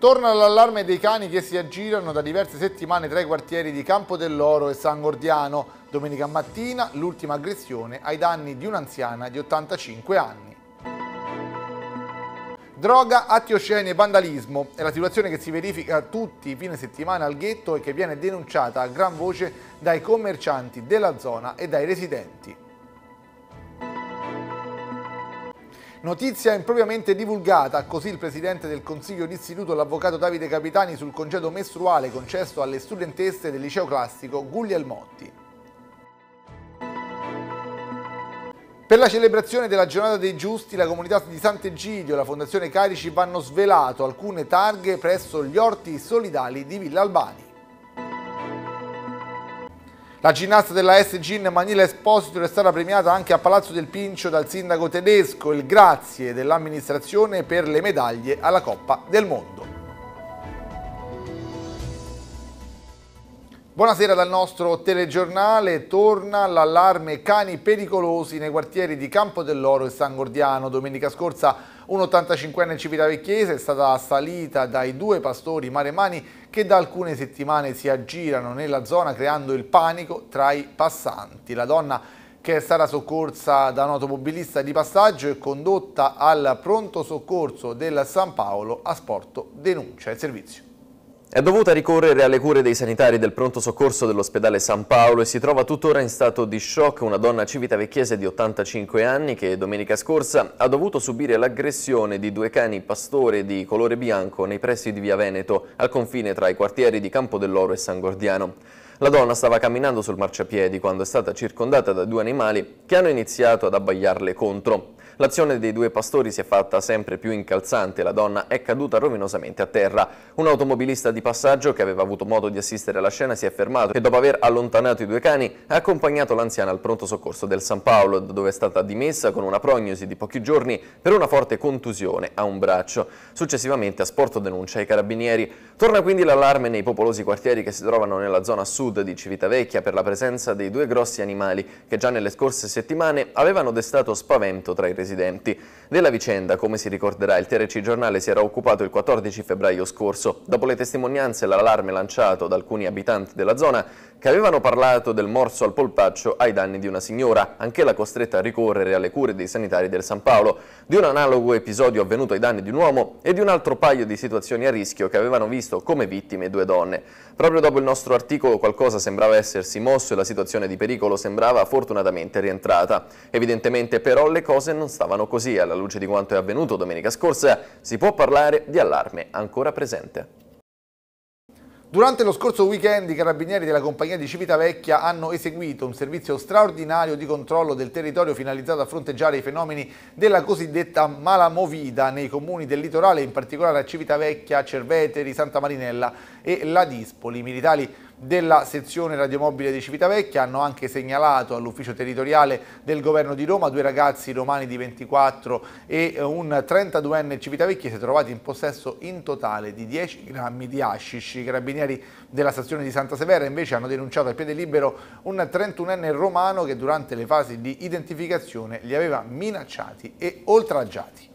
Torna l'allarme dei cani che si aggirano da diverse settimane tra i quartieri di Campo dell'Oro e San Gordiano. Domenica mattina l'ultima aggressione ai danni di un'anziana di 85 anni. Droga, atti osceni e vandalismo è la situazione che si verifica tutti i fine settimana al ghetto e che viene denunciata a gran voce dai commercianti della zona e dai residenti. Notizia impropriamente divulgata, così il presidente del Consiglio d'Istituto, l'avvocato Davide Capitani, sul congedo mestruale concesso alle studentesse del liceo classico Gugliel Motti. Per la celebrazione della giornata dei giusti, la comunità di Sant'Egidio e la Fondazione Carici vanno svelato alcune targhe presso gli orti solidali di Villa Albani. La ginnasta della S-Gin Manila Esposito è stata premiata anche a Palazzo del Pincio dal sindaco tedesco, il grazie dell'amministrazione per le medaglie alla Coppa del Mondo. Buonasera dal nostro telegiornale, torna l'allarme cani pericolosi nei quartieri di Campo dell'Oro e San Gordiano. Domenica scorsa un 85enne civitavecchiese è stata assalita dai due pastori maremani che da alcune settimane si aggirano nella zona creando il panico tra i passanti. La donna che è stata soccorsa da un automobilista di passaggio e condotta al pronto soccorso del San Paolo a Sporto denuncia il servizio. È dovuta ricorrere alle cure dei sanitari del pronto soccorso dell'ospedale San Paolo e si trova tuttora in stato di shock una donna civitavecchiese di 85 anni che domenica scorsa ha dovuto subire l'aggressione di due cani pastore di colore bianco nei pressi di Via Veneto al confine tra i quartieri di Campo dell'Oro e San Gordiano. La donna stava camminando sul marciapiedi quando è stata circondata da due animali che hanno iniziato ad abbagliarle contro. L'azione dei due pastori si è fatta sempre più incalzante, la donna è caduta rovinosamente a terra. Un automobilista di passaggio che aveva avuto modo di assistere alla scena si è fermato e dopo aver allontanato i due cani ha accompagnato l'anziana al pronto soccorso del San Paolo, dove è stata dimessa con una prognosi di pochi giorni per una forte contusione a un braccio. Successivamente a sporto denuncia ai carabinieri. Torna quindi l'allarme nei popolosi quartieri che si trovano nella zona sud sud di Civitavecchia per la presenza dei due grossi animali che già nelle scorse settimane avevano destato spavento tra i residenti. Della vicenda, come si ricorderà, il TRC Giornale si era occupato il 14 febbraio scorso, dopo le testimonianze e l'allarme lanciato da alcuni abitanti della zona che avevano parlato del morso al polpaccio ai danni di una signora, anch'ella costretta a ricorrere alle cure dei sanitari del San Paolo, di un analogo episodio avvenuto ai danni di un uomo e di un altro paio di situazioni a rischio che avevano visto come vittime due donne. Proprio dopo il nostro articolo qualcuno qualcosa sembrava essersi mosso e la situazione di pericolo sembrava fortunatamente rientrata. Evidentemente però le cose non stavano così. Alla luce di quanto è avvenuto domenica scorsa si può parlare di allarme ancora presente. Durante lo scorso weekend i carabinieri della compagnia di Civitavecchia hanno eseguito un servizio straordinario di controllo del territorio finalizzato a fronteggiare i fenomeni della cosiddetta malamovida nei comuni del litorale, in particolare a Civitavecchia, Cerveteri, Santa Marinella e Ladispoli. I militari della sezione radiomobile di Civitavecchia hanno anche segnalato all'ufficio territoriale del governo di Roma due ragazzi romani di 24 e eh, un 32enne Civitavecchia si civitavecchiese trovati in possesso in totale di 10 grammi di hashish. I carabinieri della stazione di Santa Severa invece hanno denunciato al piede libero un 31enne romano che durante le fasi di identificazione li aveva minacciati e oltraggiati.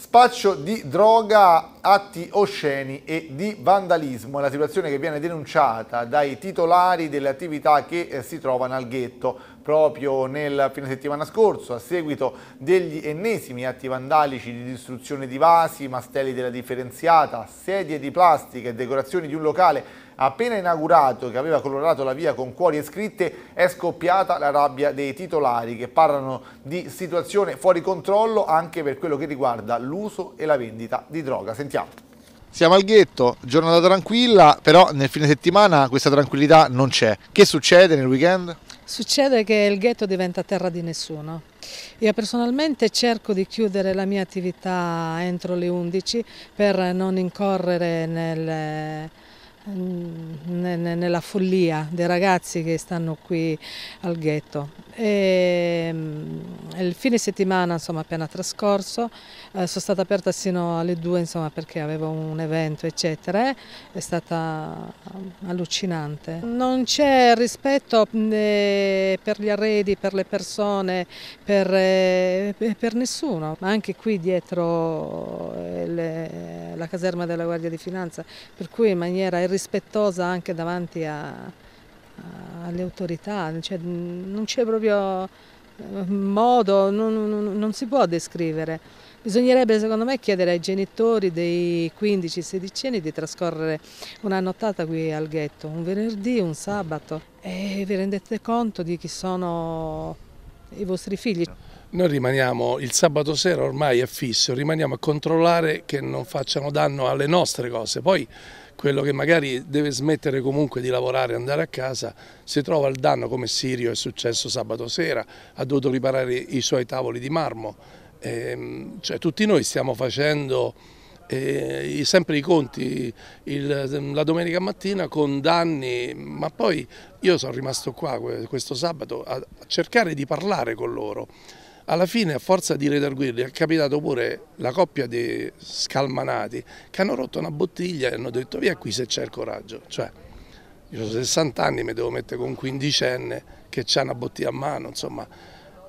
Spaccio di droga, atti osceni e di vandalismo è la situazione che viene denunciata dai titolari delle attività che eh, si trovano al ghetto. Proprio nel fine settimana scorso, a seguito degli ennesimi atti vandalici di distruzione di vasi, mastelli della differenziata, sedie di plastica e decorazioni di un locale appena inaugurato che aveva colorato la via con cuori e scritte è scoppiata la rabbia dei titolari che parlano di situazione fuori controllo anche per quello che riguarda l'uso e la vendita di droga. Sentiamo. Siamo al ghetto, giornata tranquilla, però nel fine settimana questa tranquillità non c'è. Che succede nel weekend? Succede che il ghetto diventa terra di nessuno. Io personalmente cerco di chiudere la mia attività entro le 11 per non incorrere nel nella follia dei ragazzi che stanno qui al ghetto. E, ehm, il fine settimana insomma, appena trascorso, eh, sono stata aperta sino alle 2 insomma, perché avevo un evento eccetera, è stata allucinante. Non c'è rispetto eh, per gli arredi, per le persone, per, eh, per nessuno, ma anche qui dietro eh, le, la caserma della Guardia di Finanza, per cui in maniera irrisoria rispettosa anche davanti a, a, alle autorità, cioè, non c'è proprio eh, modo, non, non, non, si può descrivere. Bisognerebbe secondo me chiedere ai genitori dei 15-16 anni di trascorrere una nottata qui al ghetto, un venerdì, un sabato e vi rendete conto di chi sono i vostri figli. Noi rimaniamo, il sabato sera ormai è fisso, rimaniamo a controllare che non facciano danno alle nostre cose, poi quello che magari deve smettere comunque di lavorare e andare a casa, si trova il danno come Sirio è successo sabato sera, ha dovuto riparare i suoi tavoli di marmo. E, ehm, cioè, tutti noi stiamo facendo eh, sempre i conti il, la domenica mattina con danni, ma poi io sono rimasto qua questo sabato a cercare di parlare con loro. Alla fine a forza di redarguirli è capitato pure la coppia di scalmanati che hanno rotto una bottiglia e hanno detto via qui se c'è il coraggio. Cioè, io ho 60 anni, mi devo mettere con un quindicenne che ha una bottiglia a mano, insomma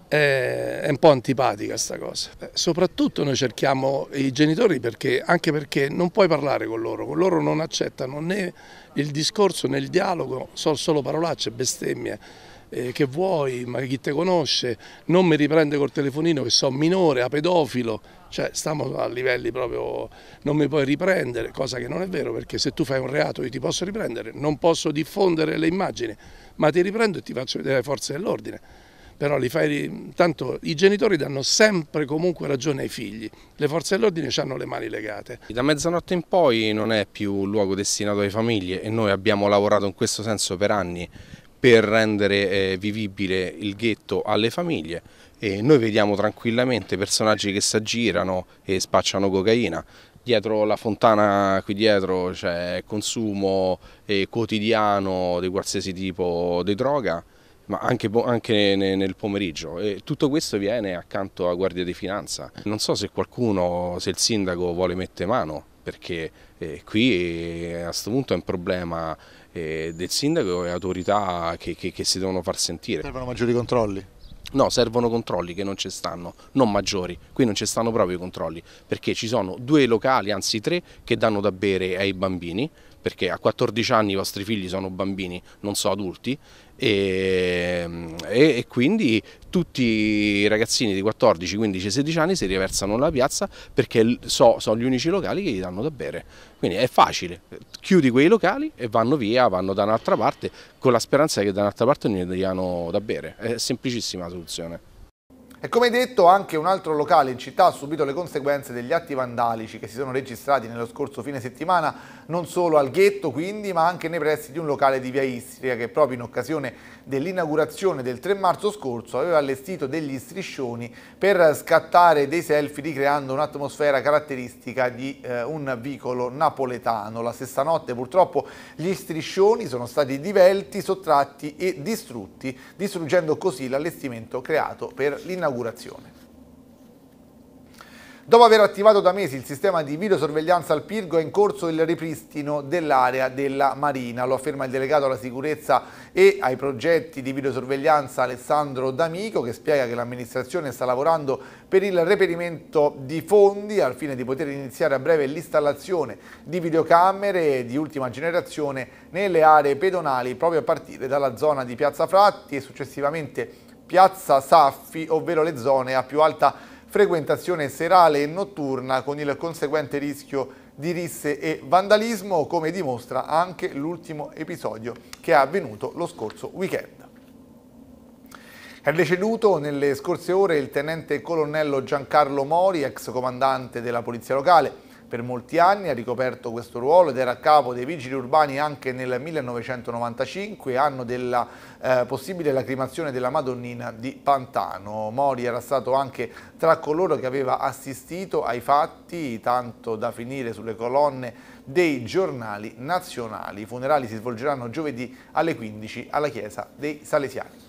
è, un po' antipatica sta cosa. Eh, soprattutto noi cerchiamo i genitori perché, anche perché non puoi parlare con loro, con loro non accettano né il discorso né il dialogo, sono solo parolacce, bestemmie eh, che vuoi, ma chi te conosce, non mi riprende col telefonino che sono minore, a pedofilo, cioè stiamo a livelli proprio, non mi puoi riprendere, cosa che non è vero perché se tu fai un reato io ti posso riprendere, non posso diffondere le immagini, ma ti riprendo e ti faccio vedere le forze dell'ordine. Però li fai, tanto i genitori danno sempre comunque ragione ai figli, le forze dell'ordine hanno le mani legate. Da mezzanotte in poi non è più un luogo destinato alle famiglie e noi abbiamo lavorato in questo senso per anni per rendere eh, vivibile il ghetto alle famiglie e noi vediamo tranquillamente personaggi che si aggirano e spacciano cocaina. Dietro la fontana qui dietro c'è consumo eh, quotidiano di qualsiasi tipo di droga ma anche, anche, nel pomeriggio. E tutto questo viene accanto a Guardia di Finanza. Non so se qualcuno, se il sindaco vuole mettere mano, perché eh, qui eh, a questo punto è un problema eh, del sindaco e autorità che, che, che si devono far sentire. Servono maggiori controlli? No, servono controlli che non ci stanno, non maggiori, qui non ci stanno proprio i controlli, perché ci sono due locali, anzi tre, che danno da bere ai bambini, perché a 14 anni i vostri figli sono bambini, non sono adulti e, e, quindi tutti i ragazzini di 14, 15, 16 anni si riversano nella piazza perché so, sono gli unici locali che gli danno da bere. Quindi è facile, chiudi quei locali e vanno via, vanno da un'altra parte con la speranza che da un'altra parte non gli diano da bere. È semplicissima la soluzione. E come detto, anche un altro locale in città ha subito le conseguenze degli atti vandalici che si sono registrati nello scorso fine settimana, non solo al ghetto quindi, ma anche nei pressi di un locale di Via Istria che proprio in occasione dell'inaugurazione del 3 marzo scorso aveva allestito degli striscioni per scattare dei selfie ricreando un'atmosfera caratteristica di eh, un vicolo napoletano. La stessa notte purtroppo gli striscioni sono stati divelti, sottratti e distrutti, distruggendo così l'allestimento creato per l'inaugurazione. Dopo aver attivato da mesi il sistema di videosorveglianza al Pirgo è in corso il ripristino dell'area della Marina, lo afferma il delegato alla sicurezza e ai progetti di videosorveglianza Alessandro D'Amico che spiega che l'amministrazione sta lavorando per il reperimento di fondi al fine di poter iniziare a breve l'installazione di videocamere di ultima generazione nelle aree pedonali proprio a partire dalla zona di Piazza Fratti e successivamente Piazza Saffi, ovvero le zone a più alta frequentazione serale e notturna con il conseguente rischio di risse e vandalismo, come dimostra anche l'ultimo episodio che è avvenuto lo scorso weekend. È deceduto nelle scorse ore il tenente colonnello Giancarlo Mori, ex comandante della Polizia Locale, per molti anni ha ricoperto questo ruolo ed era a capo dei vigili urbani anche nel 1995, anno della eh, possibile lacrimazione della Madonnina di Pantano. Mori era stato anche tra coloro che aveva assistito ai fatti, tanto da finire sulle colonne dei giornali nazionali. I funerali si svolgeranno giovedì alle 15 alla Chiesa dei Salesiani.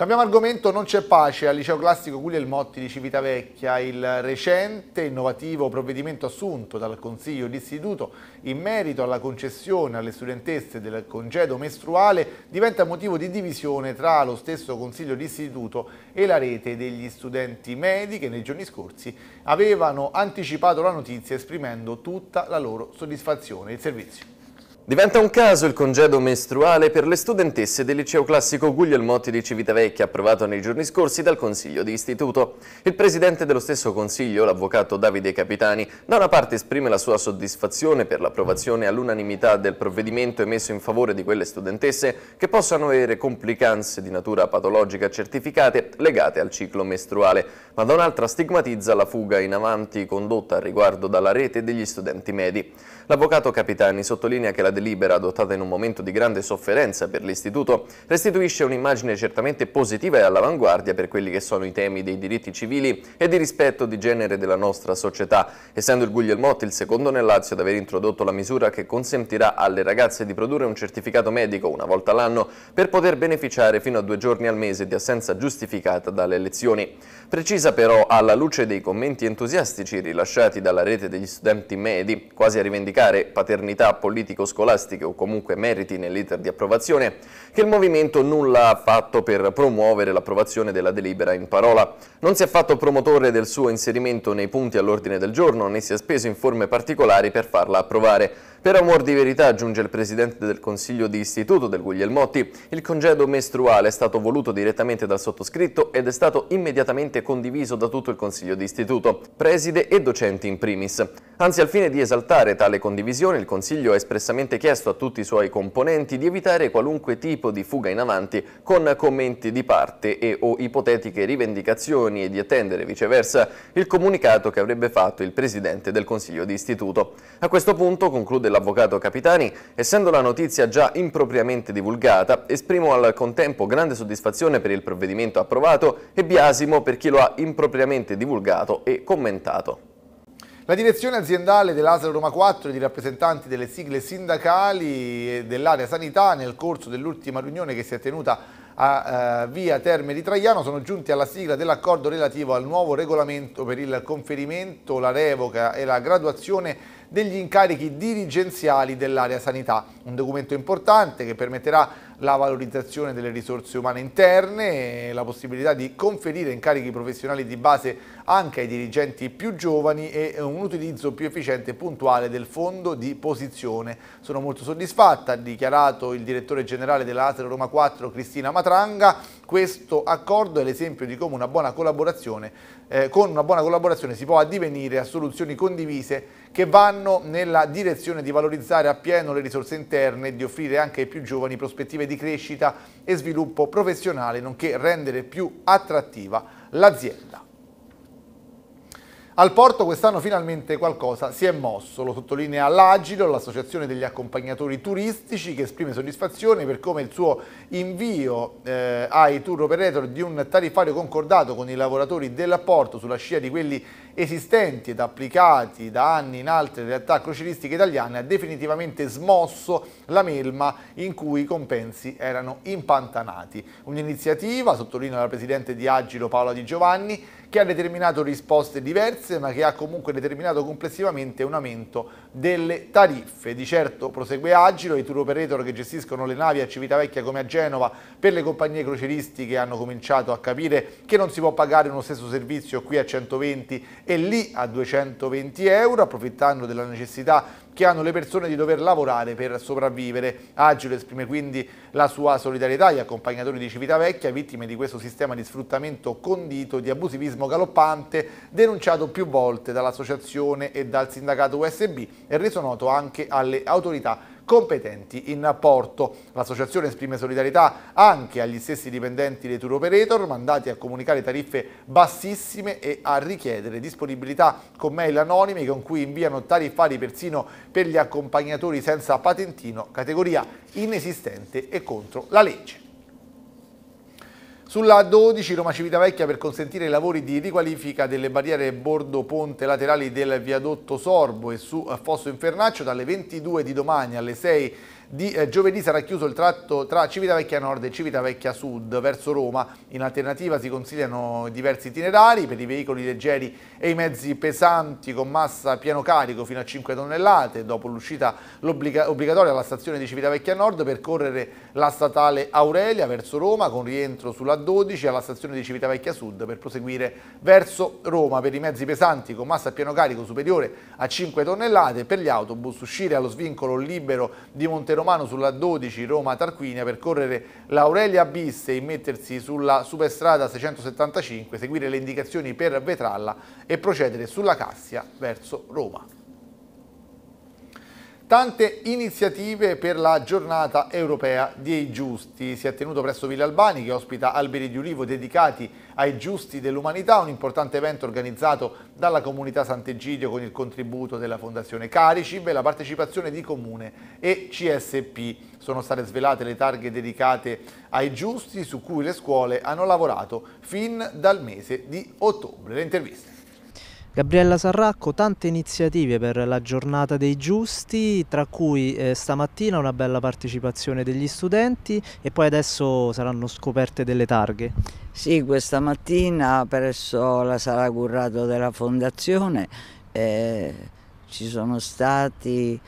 Cambiamo argomento, non c'è pace. Al liceo classico Guglielmotti di Civitavecchia il recente innovativo provvedimento assunto dal Consiglio d'Istituto in merito alla concessione alle studentesse del congedo mestruale diventa motivo di divisione tra lo stesso Consiglio d'Istituto e la rete degli studenti medi che nei giorni scorsi avevano anticipato la notizia esprimendo tutta la loro soddisfazione. Il servizio. Diventa un caso il congedo mestruale per le studentesse del liceo classico Guglielmotti di Civitavecchia, approvato nei giorni scorsi dal Consiglio di Istituto. Il presidente dello stesso Consiglio, l'avvocato Davide Capitani, da una parte esprime la sua soddisfazione per l'approvazione all'unanimità del provvedimento emesso in favore di quelle studentesse che possano avere complicanze di natura patologica certificate legate al ciclo mestruale, ma da un'altra stigmatizza la fuga in avanti condotta al riguardo dalla rete degli studenti medi. L'avvocato Capitani sottolinea che la delibera, adottata in un momento di grande sofferenza per l'Istituto, restituisce un'immagine certamente positiva e all'avanguardia per quelli che sono i temi dei diritti civili e di rispetto di genere della nostra società, essendo il Guglielmotti il secondo nel Lazio ad aver introdotto la misura che consentirà alle ragazze di produrre un certificato medico una volta l'anno per poter beneficiare fino a due giorni al mese di assenza giustificata dalle elezioni. Precisa però, alla luce dei commenti entusiastici rilasciati dalla rete degli studenti medi, quasi a rivendicare cercare paternità politico-scolastiche o comunque meriti nell'iter di approvazione, che il Movimento nulla ha fatto per promuovere l'approvazione della delibera in parola. Non si è fatto promotore del suo inserimento nei punti all'ordine del giorno, né si è speso in forme particolari per farla approvare. Per amor di verità, aggiunge il presidente del Consiglio di Istituto del Guglielmotti, il congedo mestruale è stato voluto direttamente dal sottoscritto ed è stato immediatamente condiviso da tutto il Consiglio di Istituto, preside e docenti in primis. Anzi, al fine di esaltare tale condivisione, il Consiglio ha espressamente chiesto a tutti i suoi componenti di evitare qualunque tipo di fuga in avanti con commenti di parte e o ipotetiche rivendicazioni e di attendere viceversa il comunicato che avrebbe fatto il presidente del Consiglio di Istituto. A questo punto conclude dell'avvocato Capitani, essendo la notizia già impropriamente divulgata, esprimo al contempo grande soddisfazione per il provvedimento approvato e biasimo per chi lo ha impropriamente divulgato e commentato. La direzione aziendale dell'Asel Roma 4 e di rappresentanti delle sigle sindacali dell'area sanità nel corso dell'ultima riunione che si è tenuta a uh, via Terme di Traiano sono giunti alla sigla dell'accordo relativo al nuovo regolamento per il conferimento, la revoca e la graduazione degli incarichi dirigenziali dell'area sanità. Un documento importante che permetterà la valorizzazione delle risorse umane interne, la possibilità di conferire incarichi professionali di base anche ai dirigenti più giovani e un utilizzo più efficiente e puntuale del fondo di posizione. Sono molto soddisfatta, ha dichiarato il direttore generale della Roma 4 Cristina Matranga, questo accordo è l'esempio di come una buona collaborazione, eh, con una buona collaborazione si può addivenire a soluzioni condivise che vanno nella direzione di valorizzare appieno le risorse interne e di offrire anche ai più giovani prospettive di crescita e sviluppo professionale, nonché rendere più attrattiva l'azienda. Al Porto quest'anno finalmente qualcosa si è mosso, lo sottolinea l'Agilo, l'associazione degli accompagnatori turistici che esprime soddisfazione per come il suo invio eh, ai tour operator di un tariffario concordato con i lavoratori porto sulla scia di quelli esistenti ed applicati da anni in altre realtà croceristiche italiane ha definitivamente smosso la melma in cui i compensi erano impantanati. Un'iniziativa, sottolinea la presidente di Agilo Paola Di Giovanni, che ha determinato risposte diverse ma che ha comunque determinato complessivamente un aumento delle tariffe. Di certo prosegue Agilo, i tour operator che gestiscono le navi a Civitavecchia come a Genova per le compagnie croceristiche hanno cominciato a capire che non si può pagare uno stesso servizio qui a 120 e lì a 220 euro, approfittando della necessità che hanno le persone di dover lavorare per sopravvivere. Agile esprime quindi la sua solidarietà agli accompagnatori di Civitavecchia, vittime di questo sistema di sfruttamento condito e di abusivismo galoppante, denunciato più volte dall'associazione e dal sindacato USB e reso noto anche alle autorità competenti in apporto. L'associazione esprime solidarietà anche agli stessi dipendenti dei tour operator mandati a comunicare tariffe bassissime e a richiedere disponibilità con mail anonime con cui inviano tariffari persino per gli accompagnatori senza patentino, categoria inesistente e contro la legge. Sulla 12 Roma Civitavecchia per consentire i lavori di riqualifica delle barriere bordo ponte laterali del viadotto Sorbo e su eh, Fosso Infernaccio dalle 22 di domani alle 6 di, eh, giovedì sarà chiuso il tratto tra Civitavecchia Nord e Civitavecchia Sud verso Roma. In alternativa si consigliano diversi itinerari per i veicoli leggeri e i mezzi pesanti con massa pieno carico fino a 5 tonnellate. Dopo l'uscita obbligatoria alla stazione di Civitavecchia Nord percorrere la statale Aurelia verso Roma con rientro sulla 12 alla stazione di Civitavecchia Sud per proseguire verso Roma. Per i mezzi pesanti con massa pieno carico superiore a 5 tonnellate per gli autobus uscire allo svincolo libero di Monterone romano sulla 12 Roma-Tarquinia per correre l'Aurelia Bis e immettersi sulla superstrada 675, seguire le indicazioni per vetrarla e procedere sulla Cassia verso Roma tante iniziative per la giornata europea dei giusti. Si è tenuto presso Villa Albani che ospita alberi di ulivo dedicati ai giusti dell'umanità, un importante evento organizzato dalla comunità Sant'Egidio con il contributo della Fondazione Caricib e la partecipazione di Comune e CSP. Sono state svelate le targhe dedicate ai giusti su cui le scuole hanno lavorato fin dal mese di ottobre. Le interviste. Gabriella Sarracco, tante iniziative per la giornata dei giusti, tra cui eh, stamattina una bella partecipazione degli studenti e poi adesso saranno scoperte delle targhe. Sì, questa mattina presso la sala Currato della Fondazione eh, ci sono stati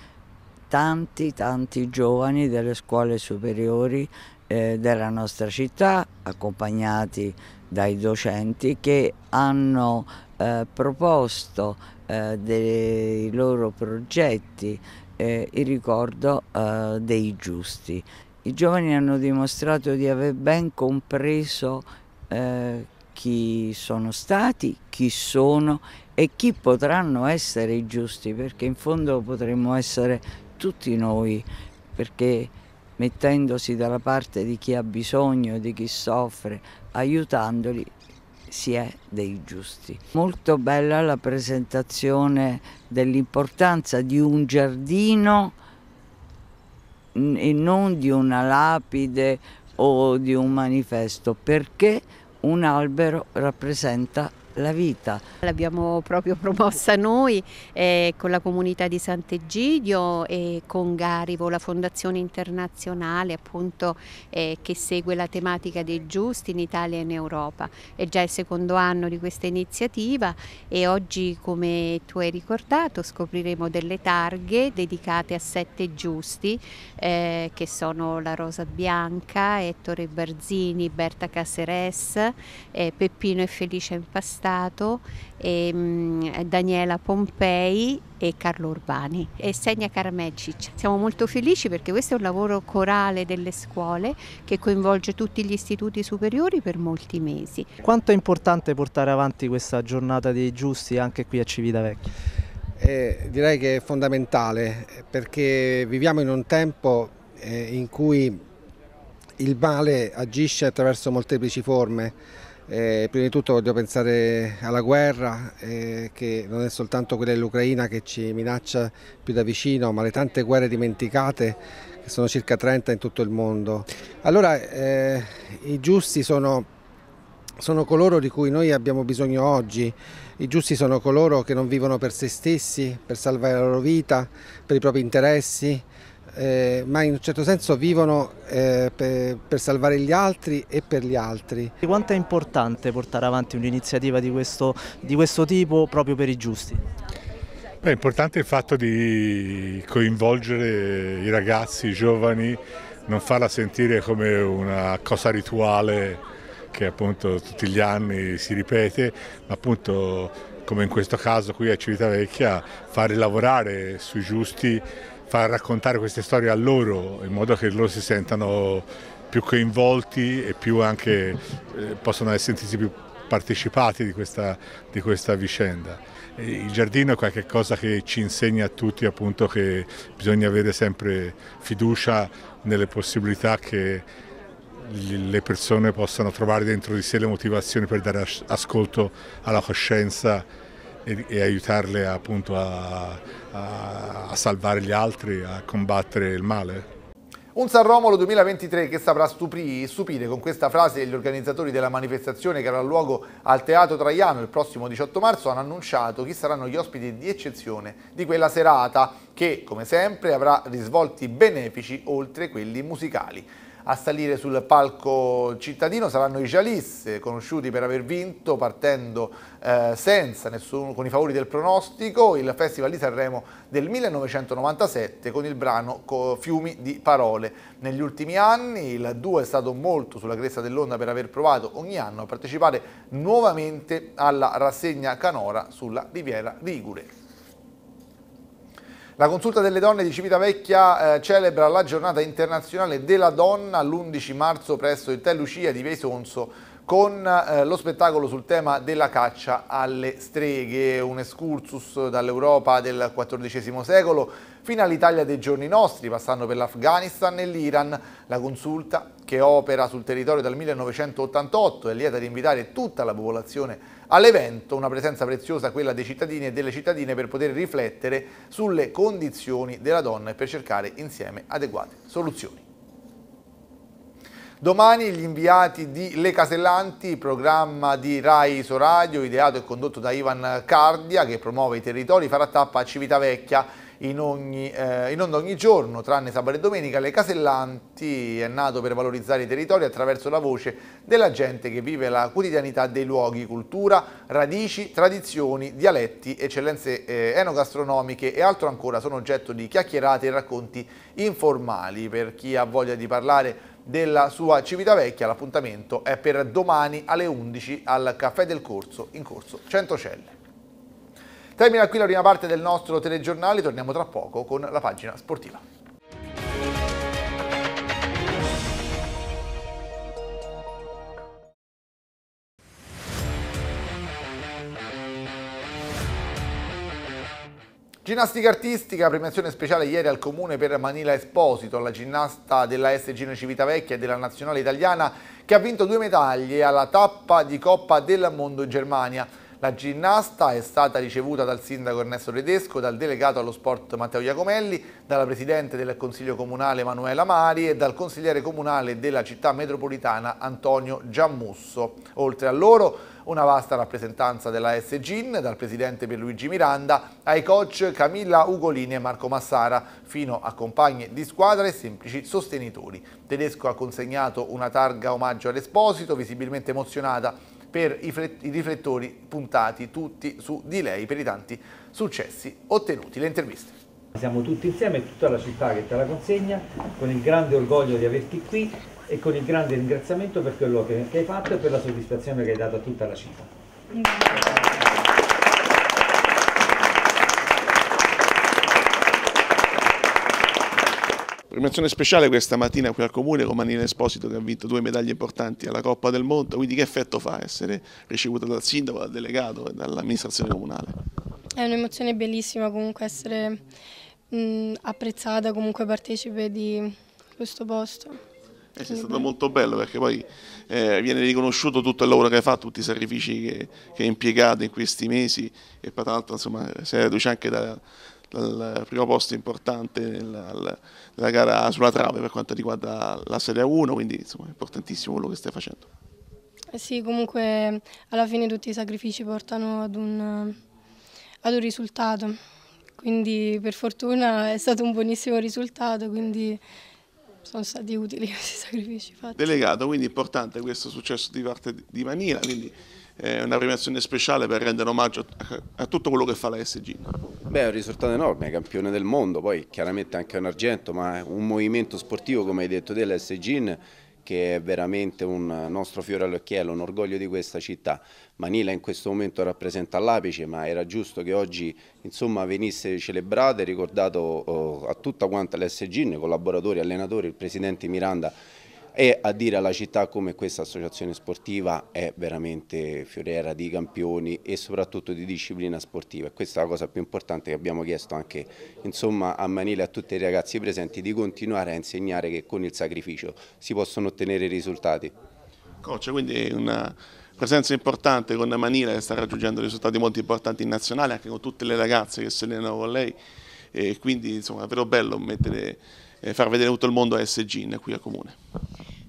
tanti tanti giovani delle scuole superiori eh, della nostra città, accompagnati dai docenti che hanno eh, proposto eh, dei loro progetti eh, il ricordo eh, dei giusti. I giovani hanno dimostrato di aver ben compreso eh, chi sono stati, chi sono e chi potranno essere i giusti, perché in fondo potremmo essere tutti noi, perché mettendosi dalla parte di chi ha bisogno, di chi soffre, aiutandoli si è dei giusti. Molto bella la presentazione dell'importanza di un giardino e non di una lapide o di un manifesto, perché un albero rappresenta la vita. L'abbiamo proprio promossa noi eh, con la comunità di Sant'Egidio e con Garivo, la fondazione internazionale appunto eh, che segue la tematica dei giusti in Italia e in Europa. È già il secondo anno di questa iniziativa e oggi come tu hai ricordato scopriremo delle targhe dedicate a sette giusti eh, che sono la Rosa Bianca, Ettore Barzini, Berta Caseres, eh, Peppino e Felice Impastini stato e, ehm, mh, Daniela Pompei e Carlo Urbani e Segna Karamecic. Siamo molto felici perché questo è un lavoro corale delle scuole che coinvolge tutti gli istituti superiori per molti mesi. Quanto è importante portare avanti questa giornata dei giusti anche qui a Civitavecchia? Eh, direi che è fondamentale perché viviamo in un tempo eh, in cui il male agisce attraverso molteplici forme eh, prima di tutto voglio pensare alla guerra, eh, che non è soltanto quella dell'Ucraina che ci minaccia più da vicino, ma le tante guerre dimenticate, che sono circa 30 in tutto il mondo. Allora, eh, i giusti sono, sono coloro di cui noi abbiamo bisogno oggi, i giusti sono coloro che non vivono per se stessi, per salvare la loro vita, per i propri interessi, eh, ma in un certo senso vivono eh, per, per, salvare gli altri e per gli altri. Quanto è importante portare avanti un'iniziativa di, di questo, tipo proprio per i giusti? Beh, è importante il fatto di coinvolgere i ragazzi, i giovani, non farla sentire come una cosa rituale che appunto tutti gli anni si ripete, ma appunto come in questo caso qui a Civitavecchia fare lavorare sui giusti far raccontare queste storie a loro in modo che loro si sentano più coinvolti e più anche eh, possono sentirsi più partecipati di questa, di questa vicenda. E il giardino è qualcosa che ci insegna a tutti appunto che bisogna avere sempre fiducia nelle possibilità che le persone possano trovare dentro di sé le motivazioni per dare ascolto alla coscienza e, e aiutarle appunto a, a, a salvare gli altri, a combattere il male. Un San Romolo 2023 che saprà stupri, stupire con questa frase gli organizzatori della manifestazione che avrà luogo al Teatro Traiano il prossimo 18 marzo hanno annunciato chi saranno gli ospiti di eccezione di quella serata che, come sempre, avrà risvolti benefici oltre quelli musicali. A salire sul palco cittadino saranno i Gialisse, eh, conosciuti per aver vinto partendo eh, senza nessuno, con i favori del pronostico, il Festival di Sanremo del 1997 con il brano Fiumi di Parole. Negli ultimi anni il duo è stato molto sulla cresta dell'onda per aver provato ogni anno a partecipare nuovamente alla rassegna canora sulla Riviera Ligure. La consulta delle donne di Civitavecchia eh, celebra la giornata internazionale della donna l'11 marzo presso il Tè Lucia di Vesonzo con eh, lo spettacolo sul tema della caccia alle streghe, un excursus dall'Europa del XIV secolo fino all'Italia dei giorni nostri, passando per l'Afghanistan e l'Iran. La consulta che opera sul territorio dal 1988 è lieta di invitare tutta la popolazione all'evento, una presenza preziosa quella dei cittadini e delle cittadine per poter riflettere sulle condizioni della donna e per cercare insieme adeguate soluzioni. Domani gli inviati di Le Casellanti, programma di Rai Soradio, ideato e condotto da Ivan Cardia, che promuove i territori, farà tappa a Civitavecchia in, ogni, eh, in onda ogni giorno, tranne sabato e domenica. Le Casellanti è nato per valorizzare i territori attraverso la voce della gente che vive la quotidianità dei luoghi, cultura, radici, tradizioni, dialetti, eccellenze eh, enogastronomiche e altro ancora sono oggetto di chiacchierate e racconti informali. Per chi ha voglia di parlare della sua Civitavecchia. L'appuntamento è per domani alle 11 al Caffè del Corso in Corso Centocelle. Termina qui la prima parte del nostro telegiornale, torniamo tra poco con la pagina sportiva. Ginnastica artistica, premiazione speciale ieri al comune per Manila Esposito, la ginnasta della SG Civitavecchia e della nazionale italiana che ha vinto due medaglie alla tappa di Coppa del Mondo in Germania. La ginnasta è stata ricevuta dal sindaco Ernesto Tedesco, dal delegato allo sport Matteo Iacomelli, dalla presidente del consiglio comunale Emanuela Mari e dal consigliere comunale della città metropolitana Antonio Giammusso. Oltre a loro una vasta rappresentanza della SGIN, dal presidente Pierluigi Miranda ai coach Camilla Ugolini e Marco Massara, fino a compagne di squadra e semplici sostenitori. Tedesco ha consegnato una targa omaggio all'Esposito, visibilmente emozionata per i riflettori puntati tutti su di lei per i tanti successi ottenuti. Le interviste. Siamo tutti insieme tutta la città che te la consegna con il grande orgoglio di averti qui e con il grande ringraziamento per quello che, hai fatto e per la soddisfazione che hai dato a tutta la città. Grazie. Premiazione speciale questa mattina qui al Comune con Manina Esposito che ha vinto due medaglie importanti alla Coppa del Mondo, quindi che effetto fa essere ricevuta dal sindaco, dal delegato e dall'amministrazione comunale? È un'emozione bellissima comunque essere mh, apprezzata comunque partecipe di questo posto. Eh è stato molto bello perché poi eh, viene riconosciuto tutto il lavoro che hai fatto, tutti i sacrifici che, che hai impiegato in questi mesi e tra l'altro insomma eh, sei reduce anche da, il primo posto importante nella, nella gara sulla trave per quanto riguarda la Serie 1, quindi insomma, è importantissimo quello che stai facendo. Eh sì, comunque alla fine tutti i sacrifici portano ad un, ad un risultato, quindi per fortuna è stato un buonissimo risultato, quindi sono stati utili questi sacrifici fatti. Delegato, quindi importante questo successo di parte di Manila, quindi eh, una premiazione speciale per rendere omaggio a, a tutto quello che fa la SG. Beh, è un risultato enorme, campione del mondo, poi chiaramente anche un argento, ma un movimento sportivo come hai detto della SG che è veramente un nostro fiore all'occhiello, un orgoglio di questa città. Manila in questo momento rappresenta l'apice, ma era giusto che oggi insomma, venisse celebrato e ricordato oh, a tutta quanta l'SG, collaboratori, allenatori, il presidente Miranda e a dire alla città come questa associazione sportiva è veramente fioriera di campioni e soprattutto di disciplina sportiva questa è la cosa più importante che abbiamo chiesto anche insomma, a Manila e a tutti i ragazzi presenti di continuare a insegnare che con il sacrificio si possono ottenere risultati. Coach, quindi una presenza importante con Manila che sta raggiungendo risultati molto importanti in nazionale anche con tutte le ragazze che si allenano con lei e quindi insomma è davvero bello mettere eh, far vedere tutto il mondo a SG qui al comune.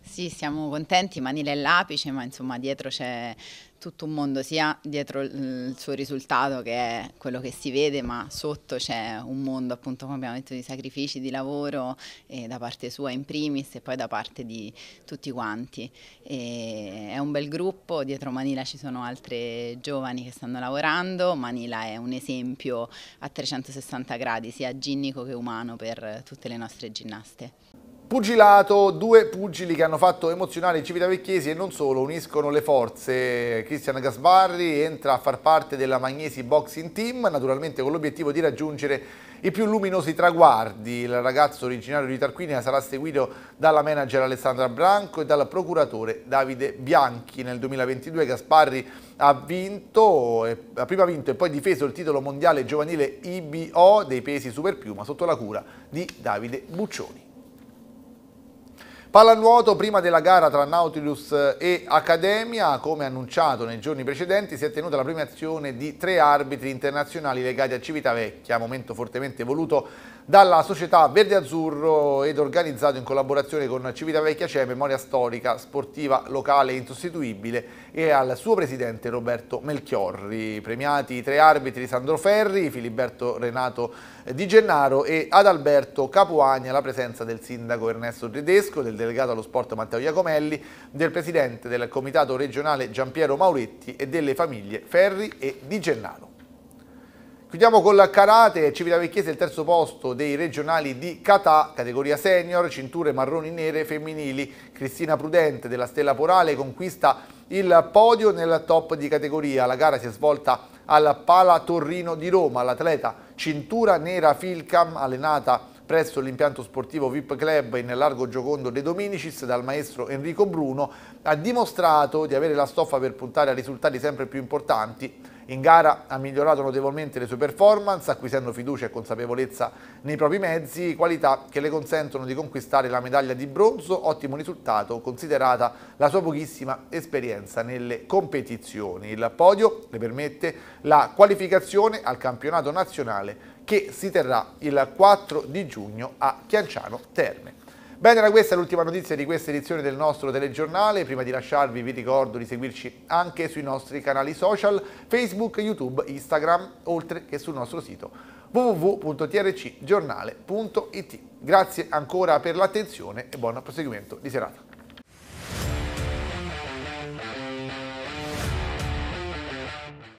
Sì, siamo contenti, Manila è l'apice, ma insomma dietro c'è tutto un mondo sia dietro il suo risultato che è quello che si vede, ma sotto c'è un mondo appunto come abbiamo detto di sacrifici, di lavoro eh, da parte sua in primis e poi da parte di tutti quanti. E è un bel gruppo, dietro Manila ci sono altre giovani che stanno lavorando, Manila è un esempio a 360 gradi sia ginnico che umano per tutte le nostre ginnaste. Pugilato, due pugili che hanno fatto emozionare civitavecchiesi e non solo, uniscono le forze. Cristian Gasbarri entra a far parte della Magnesi Boxing Team, naturalmente con l'obiettivo di raggiungere i più luminosi traguardi. Il ragazzo originario di Tarquinia sarà seguito dalla manager Alessandra Branco e dal procuratore Davide Bianchi. Nel 2022 Gasparri ha vinto, ha prima vinto e poi difeso il titolo mondiale giovanile IBO dei pesi superpiuma sotto la cura di Davide Buccioni. Pallanuoto prima della gara tra Nautilus e Accademia, come annunciato nei giorni precedenti, si è tenuta la premiazione di tre arbitri internazionali legati a Civitavecchia, momento fortemente voluto dalla società Verde Azzurro ed organizzato in collaborazione con Civitavecchia CE, memoria storica, sportiva, locale e insostituibile e al suo presidente Roberto Melchiorri. Premiati i tre arbitri Sandro Ferri, Filiberto Renato eh, Di Gennaro e Adalberto Capuagna, la presenza del sindaco Ernesto Tedesco, del delegato allo sport Matteo Iacomelli, del presidente del comitato regionale Giampiero Mauretti e delle famiglie Ferri e Di Gennaro. Chiudiamo con la karate, Civitavecchiese il terzo posto dei regionali di Catà, categoria senior, cinture marroni nere femminili. Cristina Prudente della Stella Porale conquista il podio nel top di categoria. La gara si è svolta al Pala Torrino di Roma. L'atleta cintura nera Filcam, allenata presso l'impianto sportivo VIP Club in largo Giocondo De Dominicis dal maestro Enrico Bruno, ha dimostrato di avere la stoffa per puntare a risultati sempre più importanti. In gara ha migliorato notevolmente le sue performance, acquisendo fiducia e consapevolezza nei propri mezzi, qualità che le consentono di conquistare la medaglia di bronzo, ottimo risultato considerata la sua pochissima esperienza nelle competizioni. Il podio le permette la qualificazione al campionato nazionale che si terrà il 4 di giugno a Chianciano Terme. Bene, era questa l'ultima notizia di questa edizione del nostro telegiornale. Prima di lasciarvi vi ricordo di seguirci anche sui nostri canali social, Facebook, YouTube, Instagram, oltre che sul nostro sito www.trcgiornale.it. Grazie ancora per l'attenzione e buon proseguimento di serata.